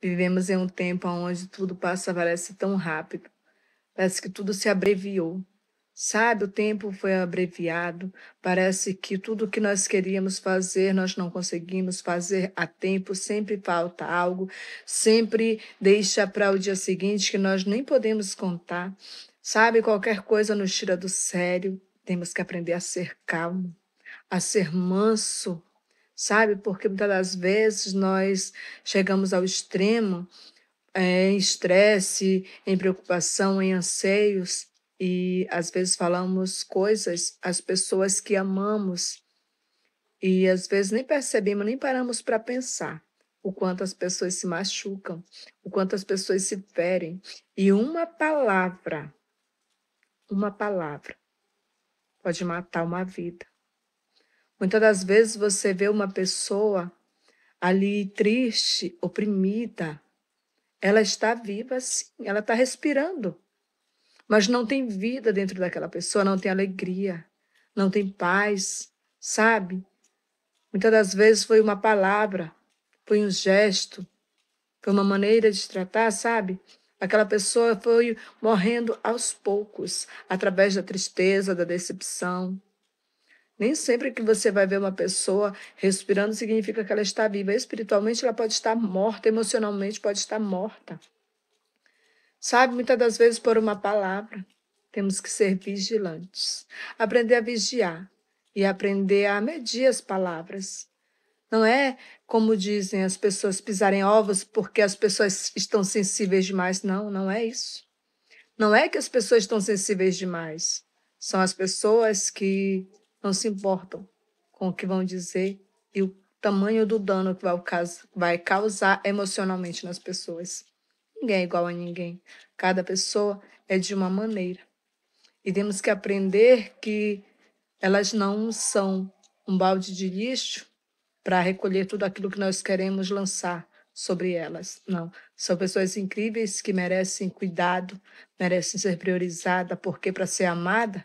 Vivemos em um tempo onde tudo passa, parece tão rápido. Parece que tudo se abreviou. Sabe, o tempo foi abreviado. Parece que tudo que nós queríamos fazer, nós não conseguimos fazer a tempo. Sempre falta algo, sempre deixa para o dia seguinte que nós nem podemos contar. Sabe, qualquer coisa nos tira do sério. Temos que aprender a ser calmo, a ser manso, sabe? Porque muitas das vezes nós chegamos ao extremo é, em estresse, em preocupação, em anseios, e às vezes falamos coisas às pessoas que amamos, e às vezes nem percebemos, nem paramos para pensar o quanto as pessoas se machucam, o quanto as pessoas se ferem. E uma palavra, uma palavra, pode matar uma vida. Muitas das vezes você vê uma pessoa ali triste, oprimida. Ela está viva sim, ela está respirando. Mas não tem vida dentro daquela pessoa, não tem alegria, não tem paz, sabe? Muitas das vezes foi uma palavra, foi um gesto, foi uma maneira de tratar, sabe? Aquela pessoa foi morrendo aos poucos, através da tristeza, da decepção, nem sempre que você vai ver uma pessoa respirando significa que ela está viva. Espiritualmente, ela pode estar morta, emocionalmente, pode estar morta. Sabe, muitas das vezes, por uma palavra, temos que ser vigilantes, aprender a vigiar e aprender a medir as palavras. Não é como dizem as pessoas pisarem ovos porque as pessoas estão sensíveis demais. Não, não é isso. Não é que as pessoas estão sensíveis demais. São as pessoas que não se importam com o que vão dizer e o tamanho do dano que vai causar emocionalmente nas pessoas. Ninguém é igual a ninguém. Cada pessoa é de uma maneira. E temos que aprender que elas não são um balde de lixo para recolher tudo aquilo que nós queremos lançar sobre elas. Não. São pessoas incríveis que merecem cuidado, merecem ser priorizada, porque para ser amada,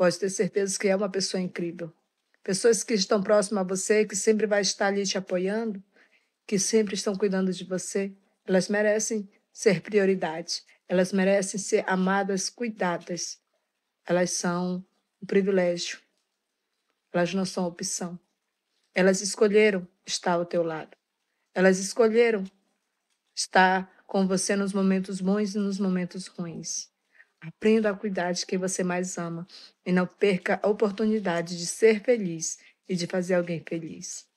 Pode ter certeza que é uma pessoa incrível. Pessoas que estão próximas a você, que sempre vai estar ali te apoiando, que sempre estão cuidando de você, elas merecem ser prioridade. Elas merecem ser amadas, cuidadas. Elas são um privilégio. Elas não são opção. Elas escolheram estar ao teu lado. Elas escolheram estar com você nos momentos bons e nos momentos ruins. Aprenda a cuidar de quem você mais ama e não perca a oportunidade de ser feliz e de fazer alguém feliz.